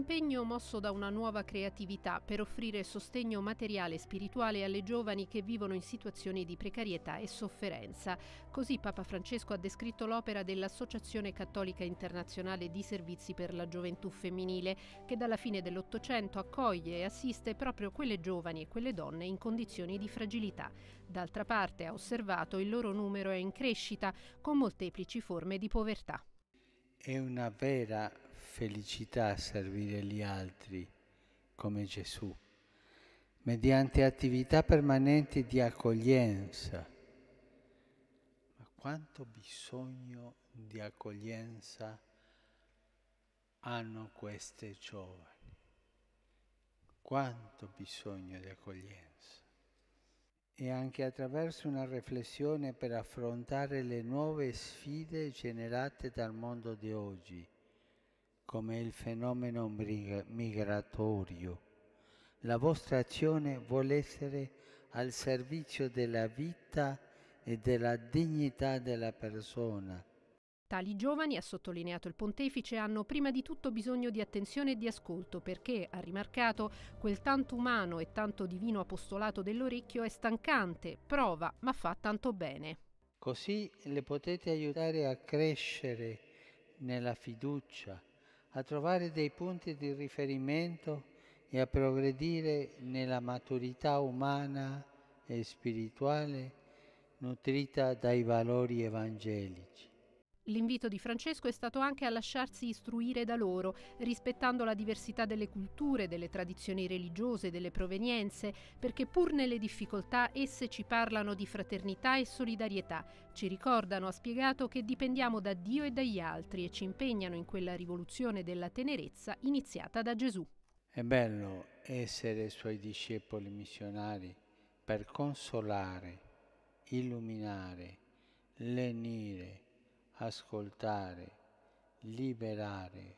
impegno mosso da una nuova creatività per offrire sostegno materiale e spirituale alle giovani che vivono in situazioni di precarietà e sofferenza. Così Papa Francesco ha descritto l'opera dell'Associazione Cattolica Internazionale di Servizi per la Gioventù Femminile, che dalla fine dell'Ottocento accoglie e assiste proprio quelle giovani e quelle donne in condizioni di fragilità. D'altra parte, ha osservato, il loro numero è in crescita, con molteplici forme di povertà. È una vera felicità servire gli altri come Gesù, mediante attività permanenti di accoglienza. Ma quanto bisogno di accoglienza hanno queste giovani? Quanto bisogno di accoglienza? e anche attraverso una riflessione per affrontare le nuove sfide generate dal mondo di oggi come il fenomeno migratorio. La vostra azione vuole essere al servizio della vita e della dignità della persona. Tali giovani, ha sottolineato il pontefice, hanno prima di tutto bisogno di attenzione e di ascolto perché, ha rimarcato, quel tanto umano e tanto divino apostolato dell'orecchio è stancante, prova, ma fa tanto bene. Così le potete aiutare a crescere nella fiducia, a trovare dei punti di riferimento e a progredire nella maturità umana e spirituale nutrita dai valori evangelici. L'invito di Francesco è stato anche a lasciarsi istruire da loro, rispettando la diversità delle culture, delle tradizioni religiose, delle provenienze, perché pur nelle difficoltà esse ci parlano di fraternità e solidarietà, ci ricordano, ha spiegato, che dipendiamo da Dio e dagli altri e ci impegnano in quella rivoluzione della tenerezza iniziata da Gesù. È bello essere suoi discepoli missionari per consolare, illuminare, lenire, ascoltare, liberare,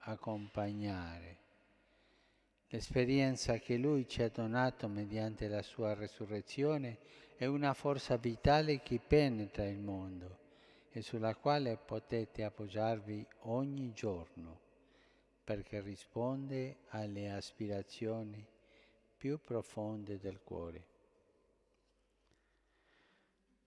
accompagnare. L'esperienza che Lui ci ha donato mediante la sua resurrezione è una forza vitale che penetra il mondo e sulla quale potete appoggiarvi ogni giorno, perché risponde alle aspirazioni più profonde del cuore.